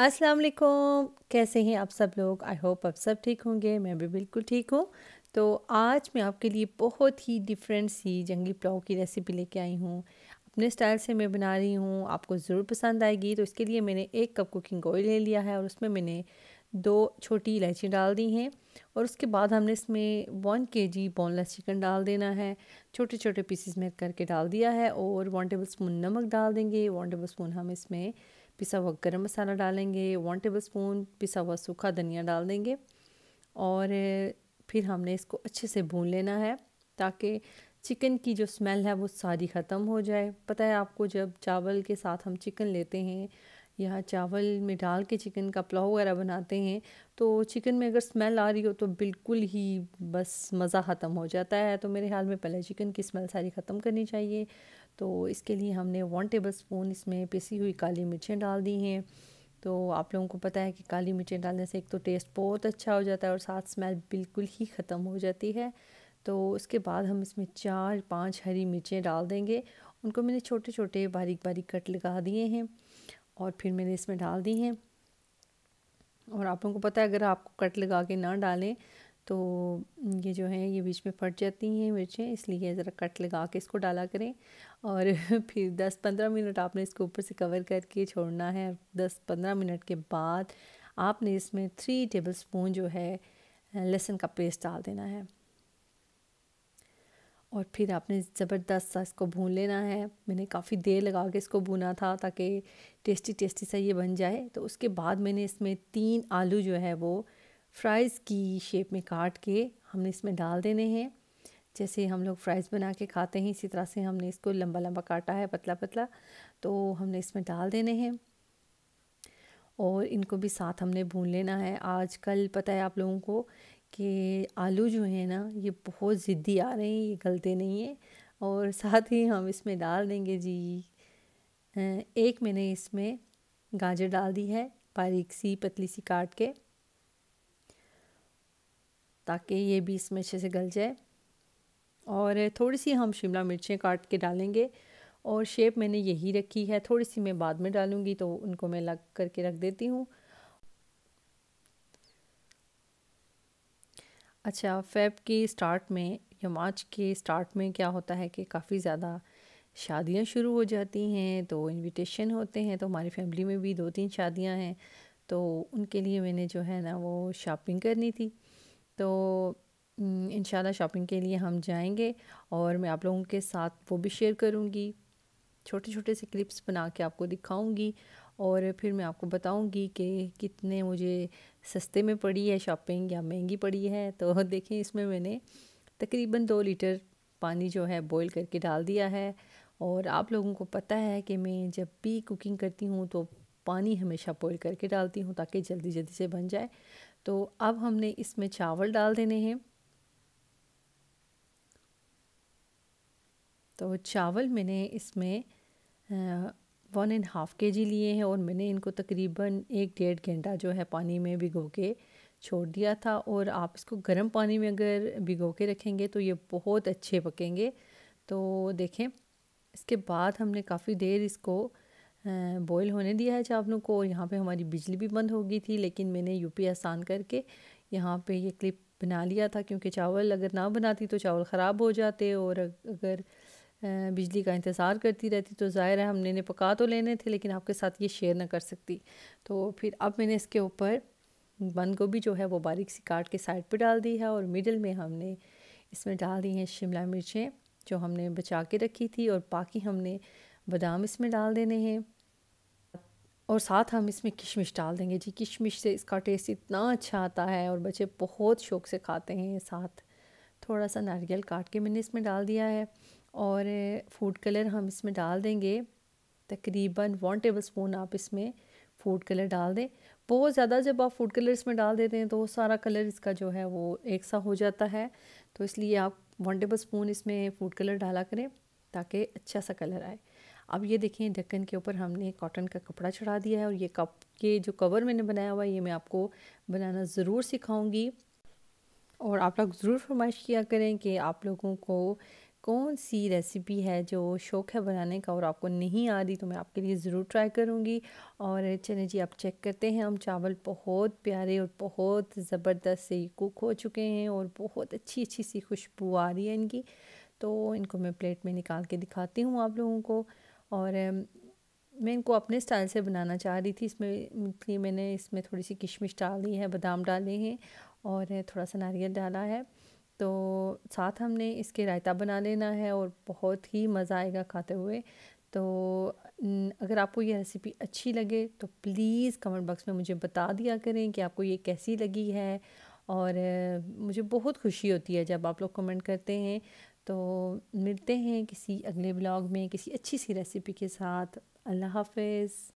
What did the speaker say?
अस्सलाम वालेकुम कैसे हैं आप सब लोग आई होप आप सब ठीक होंगे मैं भी बिल्कुल ठीक हूँ तो आज मैं आपके लिए बहुत ही डिफरेंट सी जंगली पुलाव की रेसिपी लेके आई हूँ अपने स्टाइल से मैं बना रही हूँ आपको ज़रूर पसंद आएगी तो इसके लिए मैंने एक कप कुकिंग ऑयल ले लिया है और उसमें मैंने दो छोटी इलायची डाल दी हैं और उसके बाद हमने इसमें वन के जी बोनलेस चिकन डाल देना है छोटे छोटे पीसेस में करके डाल दिया है और वन टेबल स्पून नमक डाल देंगे वन टेबल स्पून हम इसमें पिसा हुआ गर्म मसाला डालेंगे वन टेबल स्पून पिसा हुआ सूखा धनिया डाल देंगे और फिर हमने इसको अच्छे से भून लेना है ताकि चिकन की जो स्मेल है वो सारी ख़त्म हो जाए पता है आपको जब चावल के साथ हम चिकन लेते हैं या चावल में डाल के चिकन का पुलाव वगैरह बनाते हैं तो चिकन में अगर स्मेल आ रही हो तो बिल्कुल ही बस मज़ा ख़त्म हो जाता है तो मेरे ख्याल में पहले चिकन की स्मेल सारी ख़त्म करनी चाहिए तो इसके लिए हमने वन टेबल स्पून इसमें पिसी हुई काली मिर्चें डाल दी हैं तो आप लोगों को पता है कि काली मिर्चें डालने से एक तो टेस्ट बहुत अच्छा हो जाता है और साथ स्मेल बिल्कुल ही ख़त्म हो जाती है तो उसके बाद हम इसमें चार पाँच हरी मिर्चें डाल देंगे उनको मैंने छोटे छोटे बारीक बारीक कट लगा दिए हैं और फिर मैंने इसमें डाल दी हैं और आप लोगों को पता है अगर आपको कट लगा के ना डालें तो ये जो है ये बीच में फट जाती हैं मिर्चें इसलिए ज़रा कट लगा के इसको डाला करें और फिर 10-15 मिनट आपने इसको ऊपर से कवर करके छोड़ना है 10-15 मिनट के बाद आपने इसमें थ्री टेबल स्पून जो है लहसुन का पेस्ट डाल देना है और फिर आपने ज़बरदस्त सा इसको भून लेना है मैंने काफ़ी देर लगा के इसको भूना था ताकि टेस्टी टेस्टी सा ये बन जाए तो उसके बाद मैंने इसमें तीन आलू जो है वो फ्राइज़ की शेप में काट के हमने इसमें डाल देने हैं जैसे हम लोग फ्राइज़ बना के खाते हैं इसी तरह से हमने इसको लंबा लंबा काटा है पतला पतला तो हमने इसमें डाल देने हैं और इनको भी साथ हमने भून लेना है आजकल पता है आप लोगों को कि आलू जो है ना ये बहुत ज़िद्दी आ रहे हैं ये गलते नहीं हैं और साथ ही हम इसमें डाल देंगे जी एक मैंने इसमें गाजर डाल दी है बारीक सी पतली सी काट के ताकि ये भी इसमें अच्छे से गल जाए और थोड़ी सी हम शिमला मिर्चें काट के डालेंगे और शेप मैंने यही रखी है थोड़ी सी मैं बाद में डालूँगी तो उनको मैं लग करके रख देती हूँ अच्छा फेब के स्टार्ट में या मार्च के स्टार्ट में क्या होता है कि काफ़ी ज़्यादा शादियाँ शुरू हो जाती हैं तो इनविटेशन होते हैं तो हमारी फैमिली में भी दो तीन शादियाँ हैं तो उनके लिए मैंने जो है ना वो शॉपिंग करनी थी तो इन शॉपिंग के लिए हम जाएंगे और मैं आप लोगों के साथ वो भी शेयर करूँगी छोटे छोटे से क्लिप्स बना के आपको दिखाऊँगी और फिर मैं आपको बताऊँगी कि कितने मुझे सस्ते में पड़ी है शॉपिंग या महंगी पड़ी है तो देखें इसमें मैंने तकरीबन दो लीटर पानी जो है बॉईल करके डाल दिया है और आप लोगों को पता है कि मैं जब भी कुकिंग करती हूँ तो पानी हमेशा बॉईल करके डालती हूँ ताकि जल्दी जल्दी से बन जाए तो अब हमने इसमें चावल डाल देने हैं तो चावल मैंने इसमें वन एंड हाफ़ के जी लिए हैं और मैंने इनको तकरीबन एक डेढ़ घंटा जो है पानी में भिगो के छोड़ दिया था और आप इसको गर्म पानी में अगर भिगो के रखेंगे तो ये बहुत अच्छे पकेंगे तो देखें इसके बाद हमने काफ़ी देर इसको बॉईल होने दिया है चावलों को यहाँ पे हमारी बिजली भी बंद हो गई थी लेकिन मैंने यूपी आसान करके यहाँ पे ये क्लिप बना लिया था क्योंकि चावल अगर ना बनाती तो चावल ख़राब हो जाते और अगर बिजली का इंतज़ार करती रहती तो ज़ाहिर है हमने ने पका तो लेने थे लेकिन आपके साथ ये शेयर ना कर सकती तो फिर अब मैंने इसके ऊपर बंद गोभी जो है वो बारीक सी काट के साइड पर डाल दी है और मिडल में हमने इसमें डाल दी हैं शिमला मिर्चें जो हमने बचा के रखी थी और बाकी हमने बादाम इसमें डाल देने हैं और साथ हम इसमें किशमिश डाल देंगे जी किशमिश से इसका टेस्ट इतना अच्छा आता है और बच्चे बहुत शौक से खाते हैं साथ थोड़ा सा नारियल काट के मैंने इसमें डाल दिया है और फूड कलर हम इसमें डाल देंगे तकरीबन वन टेबल स्पून आप इसमें फूड कलर डाल दें बहुत ज़्यादा जब आप फूड कलर इसमें डाल देते हैं तो सारा कलर इसका जो है वो एक सा हो जाता है तो इसलिए आप वन टेबल स्पून इसमें फूड कलर डाला करें ताकि अच्छा सा कलर आए अब ये देखें ढक्कन के ऊपर हमने कॉटन का कपड़ा चढ़ा दिया है और ये कप के जो कवर मैंने बनाया हुआ है ये मैं आपको बनाना ज़रूर सिखाऊंगी और आप लोग ज़रूर फरमाइश किया करें कि आप लोगों को कौन सी रेसिपी है जो शौक़ है बनाने का और आपको नहीं आ रही तो मैं आपके लिए ज़रूर ट्राई करूँगी और चले जी आप चेक करते हैं हम चावल बहुत प्यारे और बहुत ज़बरदस्त से कुक हो चुके हैं और बहुत अच्छी अच्छी सी खुशबू आ रही है इनकी तो इनको मैं प्लेट में निकाल के दिखाती हूँ आप लोगों को और मैं इनको अपने स्टाइल से बनाना चाह रही थी इसमें इसलिए मैंने इसमें थोड़ी सी किशमिश डाली है बादाम डाले हैं और थोड़ा सा नारियल डाला है तो साथ हमने इसके रायता बना लेना है और बहुत ही मज़ा आएगा खाते हुए तो अगर आपको ये रेसिपी अच्छी लगे तो प्लीज़ कमेंट बॉक्स में मुझे बता दिया करें कि आपको ये कैसी लगी है और मुझे बहुत खुशी होती है जब आप लोग कमेंट करते हैं तो मिलते हैं किसी अगले ब्लॉग में किसी अच्छी सी रेसिपी के साथ अल्लाह हाफिज़